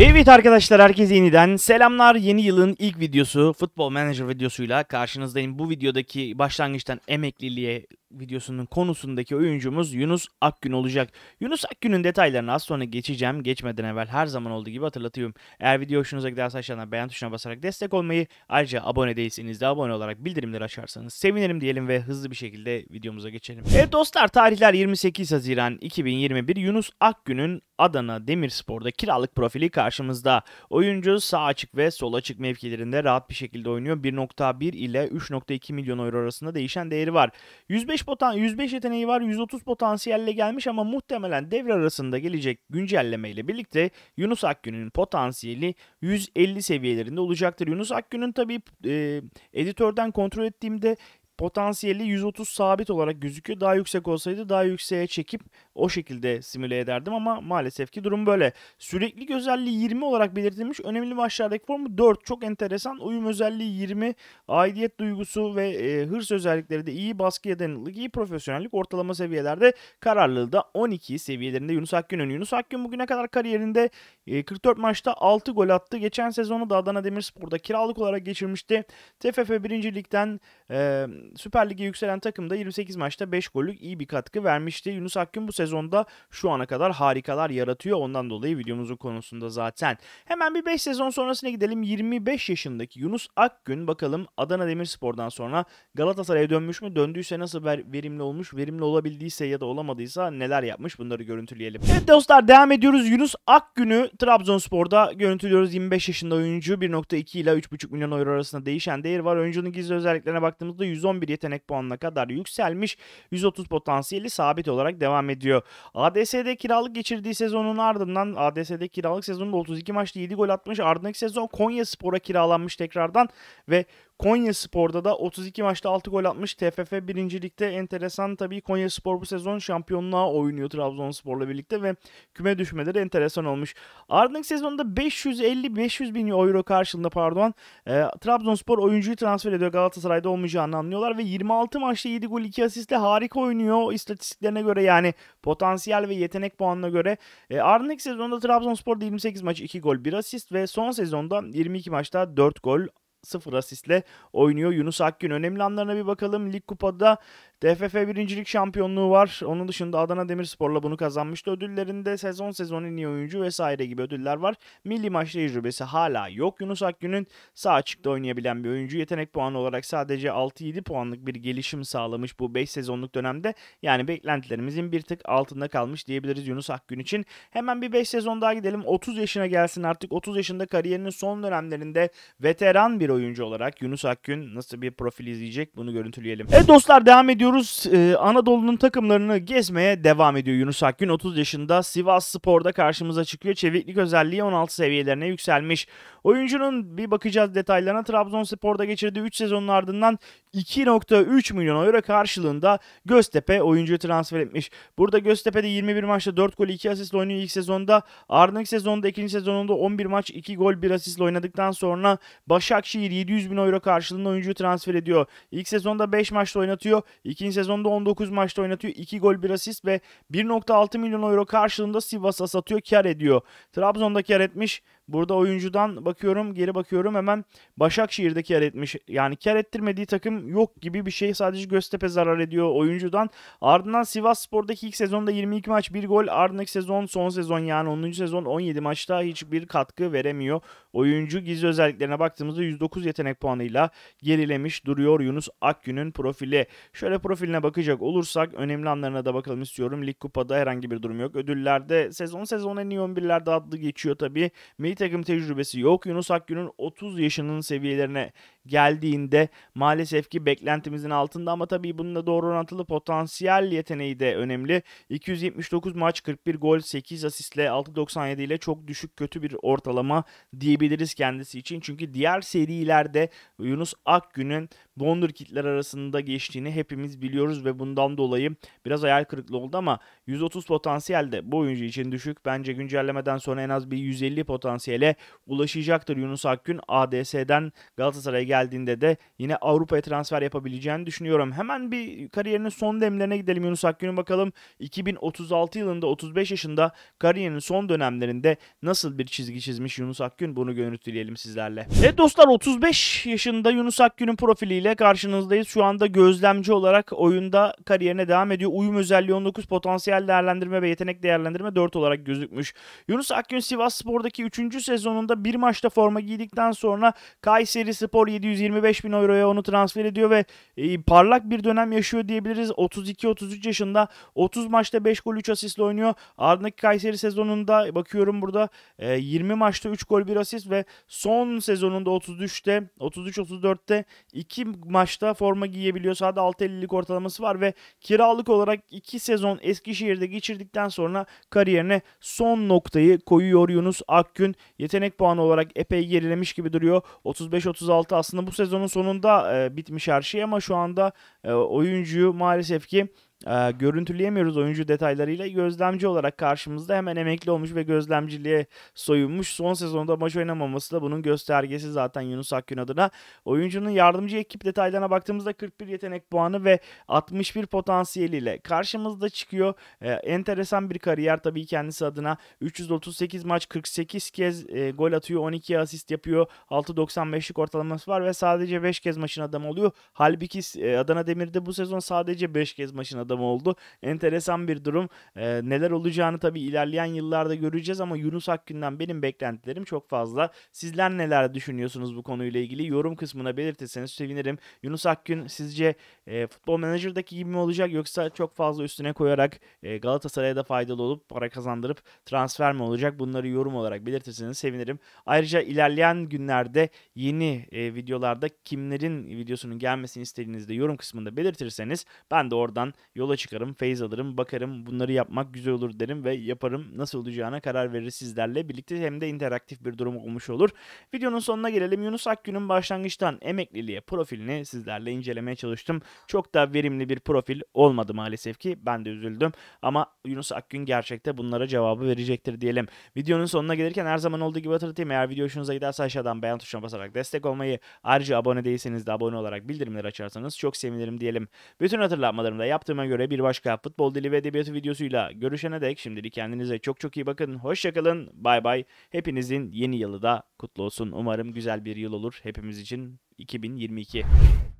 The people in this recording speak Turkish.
Evet arkadaşlar herkese yeniden selamlar. Yeni yılın ilk videosu Futbol Manager videosuyla karşınızdayım. Bu videodaki başlangıçtan emekliliğe videosunun konusundaki oyuncumuz Yunus Akgün olacak. Yunus Akgün'ün detaylarını az sonra geçeceğim. Geçmeden evvel her zaman olduğu gibi hatırlatıyorum. Eğer video hoşunuza giderse aşağıdan beğen tuşuna basarak destek olmayı, ayrıca abone değilseniz de abone olarak bildirimleri açarsanız sevinirim diyelim ve hızlı bir şekilde videomuza geçelim. Evet dostlar tarihler 28 Haziran 2021 Yunus Akgün'ün Adana Demirspor'da kiralık profili karşımızda. Oyuncu sağ açık ve sol açık mevkilerinde rahat bir şekilde oynuyor. 1.1 ile 3.2 milyon euro arasında değişen değeri var. 105 105 potan 105 yeteneği var 130 potansiyelle gelmiş ama muhtemelen devre arasında gelecek güncellemeyle birlikte Yunus Akgün'ün potansiyeli 150 seviyelerinde olacaktır. Yunus Akgün'ün tabi e, editörden kontrol ettiğimde potansiyeli 130 sabit olarak gözüküyor. Daha yüksek olsaydı daha yükseğe çekip o şekilde simüle ederdim ama maalesef ki durum böyle. Sürekli özelliği 20 olarak belirtilmiş. Önemli başlardaki formu 4. Çok enteresan. Uyum özelliği 20. Aidiyet duygusu ve e, hırs özellikleri de iyi. Baskıya dayanıklılık iyi. Profesyonellik ortalama seviyelerde. Kararlılığı da 12 seviyelerinde Yunus Akgün önü. Yunus Akgün bugüne kadar kariyerinde e, 44 maçta 6 gol attı. Geçen sezonu da Adana Demirspor'da kiralık olarak geçirmişti. TFF 1. Lig'den e, Süper Lig'e yükselen takımda 28 maçta 5 gollük iyi bir katkı vermişti. Yunus Akgün bu sezonda şu ana kadar harikalar yaratıyor. Ondan dolayı videomuzun konusunda zaten. Hemen bir 5 sezon sonrasına gidelim. 25 yaşındaki Yunus Akgün bakalım Adana Demirspor'dan sonra Galatasaray'a dönmüş mü? Döndüyse nasıl verimli olmuş? Verimli olabildiyse ya da olamadıysa neler yapmış? Bunları görüntüleyelim. Evet dostlar devam ediyoruz. Yunus Akgün'ü Trabzonspor'da görüntülüyoruz. 25 yaşında oyuncu 1.2 ile 3.5 milyon euro arasında değişen değer var. Oyuncunun gizli özelliklerine baktığımızda 110 111 yetenek puanına kadar yükselmiş 130 potansiyeli sabit olarak devam ediyor. ADS'de kiralık geçirdiği sezonun ardından ADS'de kiralık sezonunda 32 maçta 7 gol atmış ardındaki sezon Konya Spor'a kiralanmış tekrardan ve Konya Spor'da da 32 maçta 6 gol atmış. TFF birincilikte enteresan tabii Konya Spor bu sezon şampiyonluğa oynuyor Trabzonspor'la birlikte ve küme düşmeleri enteresan olmuş. Ardındaki sezonda 550-500 bin euro karşılığında pardon e, Trabzonspor oyuncuyu transfer ediyor Galatasaray'da olmayacağını anlıyorlar ve 26 maçta 7 gol 2 asistle harika oynuyor istatistiklerine göre yani potansiyel ve yetenek puanına göre. E, ardındaki sezonda Trabzonspor'da 28 maç 2 gol 1 asist ve son sezonda 22 maçta 4 gol 0 asistle oynuyor. Yunus Akgün önemli anlarına bir bakalım. Lig Kupa'da DFF birincilik şampiyonluğu var. Onun dışında Adana Demirspor'la bunu kazanmıştı. Ödüllerinde sezon sezon en iyi oyuncu vesaire gibi ödüller var. Milli maç tecrübesi hala yok. Yunus Akgün'ün sağ açıkta oynayabilen bir oyuncu. Yetenek puanı olarak sadece 6-7 puanlık bir gelişim sağlamış bu 5 sezonluk dönemde. Yani beklentilerimizin bir tık altında kalmış diyebiliriz Yunus Akgün için. Hemen bir 5 sezon daha gidelim. 30 yaşına gelsin artık. 30 yaşında kariyerinin son dönemlerinde veteran bir oyuncu olarak Yunus Akgün nasıl bir profil izleyecek bunu görüntüleyelim. Evet dostlar devam ediyor diyoruz. Ee, Anadolu'nun takımlarını gezmeye devam ediyor Yunus Akgün. 30 yaşında Sivas Spor'da karşımıza çıkıyor. Çeviklik özelliği 16 seviyelerine yükselmiş. Oyuncunun bir bakacağız detaylarına Trabzonspor'da geçirdiği 3 sezonun ardından 2.3 milyon euro karşılığında Göztepe oyuncuyu transfer etmiş. Burada Göztepe'de 21 maçta 4 gol 2 asist oynuyor ilk sezonda. Ardından sezonda ikinci sezonunda 11 maç 2 gol 1 asistle oynadıktan sonra Başakşehir 700 bin euro karşılığında oyuncuyu transfer ediyor. İlk sezonda 5 maçta oynatıyor. İkinci sezonda 19 maçta oynatıyor. 2 gol 1 asist ve 1.6 milyon euro karşılığında Sivas'a satıyor kar ediyor. Trabzon'da kar etmiş. Burada oyuncudan bakıyorum geri bakıyorum hemen Başakşehir'de kar etmiş. Yani kar ettirmediği takım yok gibi bir şey. Sadece Göztepe zarar ediyor oyuncudan. Ardından Sivas Spor'daki ilk sezonda 22 maç 1 gol. Ardındaki sezon son sezon yani 10. sezon 17 maçta hiçbir katkı veremiyor. Oyuncu gizli özelliklerine baktığımızda 109 yetenek puanıyla gerilemiş duruyor Yunus Akgün'ün profili. Şöyle profiline bakacak olursak önemli anlarına da bakalım istiyorum. Lig kupada herhangi bir durum yok. Ödüllerde sezon sezon en iyi 11'lerde adlı geçiyor tabii takım tecrübesi yok. Yunus Akgün'ün 30 yaşının seviyelerine geldiğinde maalesef ki beklentimizin altında ama tabii bunun da doğru orantılı potansiyel yeteneği de önemli. 279 maç 41 gol 8 asistle 6.97 ile çok düşük kötü bir ortalama diyebiliriz kendisi için. Çünkü diğer serilerde Yunus Akgün'ün Wonderkid'ler arasında geçtiğini hepimiz biliyoruz ve bundan dolayı biraz hayal kırıklığı oldu ama 130 potansiyel de bu oyuncu için düşük. Bence güncellemeden sonra en az bir 150 potansiyel potansiyele ulaşacaktır. Yunus Akgün ADS'den Galatasaray'a geldiğinde de yine Avrupa'ya transfer yapabileceğini düşünüyorum. Hemen bir kariyerinin son demlerine gidelim Yunus Akgün'ün bakalım 2036 yılında 35 yaşında kariyerinin son dönemlerinde nasıl bir çizgi çizmiş Yunus Akgün bunu görüntüleyelim sizlerle. Evet dostlar 35 yaşında Yunus Akgün'ün profiliyle karşınızdayız. Şu anda gözlemci olarak oyunda kariyerine devam ediyor. Uyum özelliği 19 potansiyel değerlendirme ve yetenek değerlendirme 4 olarak gözükmüş. Yunus Akgün Sivas Spor'daki 3 sezonunda bir maçta forma giydikten sonra Kayseri Spor 725 bin euroya onu transfer ediyor ve e, parlak bir dönem yaşıyor diyebiliriz. 32-33 yaşında 30 maçta 5 gol 3 asistle oynuyor. Ardındaki Kayseri sezonunda e, bakıyorum burada e, 20 maçta 3 gol 1 asist ve son sezonunda 33'te 33-34'te 2 maçta forma giyebiliyor. Sadece 6.50'lik ortalaması var ve kiralık olarak 2 sezon Eskişehir'de geçirdikten sonra kariyerine son noktayı koyuyor Yunus Akgün yetenek puanı olarak epey gerilemiş gibi duruyor. 35-36 aslında bu sezonun sonunda e, bitmiş her şey ama şu anda e, oyuncuyu maalesef ki e, görüntüleyemiyoruz oyuncu detaylarıyla. Gözlemci olarak karşımızda hemen emekli olmuş ve gözlemciliğe soyunmuş. Son sezonda maç oynamaması da bunun göstergesi zaten Yunus Akgün adına. Oyuncunun yardımcı ekip detaylarına baktığımızda 41 yetenek puanı ve 61 potansiyeliyle karşımızda çıkıyor. E, enteresan bir kariyer tabii kendisi adına. 338 maç 48 kez e, gol atıyor, 12 asist yapıyor. 6.95'lik ortalaması var ve sadece 5 kez maçın adamı oluyor. Halbuki e, Adana Demir'de bu sezon sadece 5 kez maçın adamı adam oldu. Enteresan bir durum. E, neler olacağını tabii ilerleyen yıllarda göreceğiz ama Yunus Akgün'den benim beklentilerim çok fazla. Sizler neler düşünüyorsunuz bu konuyla ilgili? Yorum kısmına belirtirseniz sevinirim. Yunus Akgün sizce e, futbol menajerdeki gibi mi olacak yoksa çok fazla üstüne koyarak e, Galatasaray'a da faydalı olup para kazandırıp transfer mi olacak? Bunları yorum olarak belirtirseniz sevinirim. Ayrıca ilerleyen günlerde yeni e, videolarda kimlerin videosunun gelmesini istediğinizde yorum kısmında belirtirseniz ben de oradan Yola çıkarım, feyz alırım, bakarım, bunları yapmak güzel olur derim ve yaparım. Nasıl olacağına karar verir sizlerle birlikte hem de interaktif bir durum olmuş olur. Videonun sonuna gelelim. Yunus Akgün'ün başlangıçtan emekliliğe profilini sizlerle incelemeye çalıştım. Çok da verimli bir profil olmadı maalesef ki. Ben de üzüldüm. Ama Yunus Akgün gerçekte bunlara cevabı verecektir diyelim. Videonun sonuna gelirken her zaman olduğu gibi hatırlatayım. Eğer video hoşunuza giderse aşağıdan beğen tuşuna basarak destek olmayı, ayrıca abone değilseniz de abone olarak bildirimleri açarsanız çok sevinirim diyelim. Bütün hatırlatmalarımı da yaptığıma göre bir başka futbol dili ve edebiyatı videosuyla görüşene dek şimdilik kendinize çok çok iyi bakın. Hoşçakalın. Bay bay. Hepinizin yeni yılı da kutlu olsun. Umarım güzel bir yıl olur hepimiz için 2022.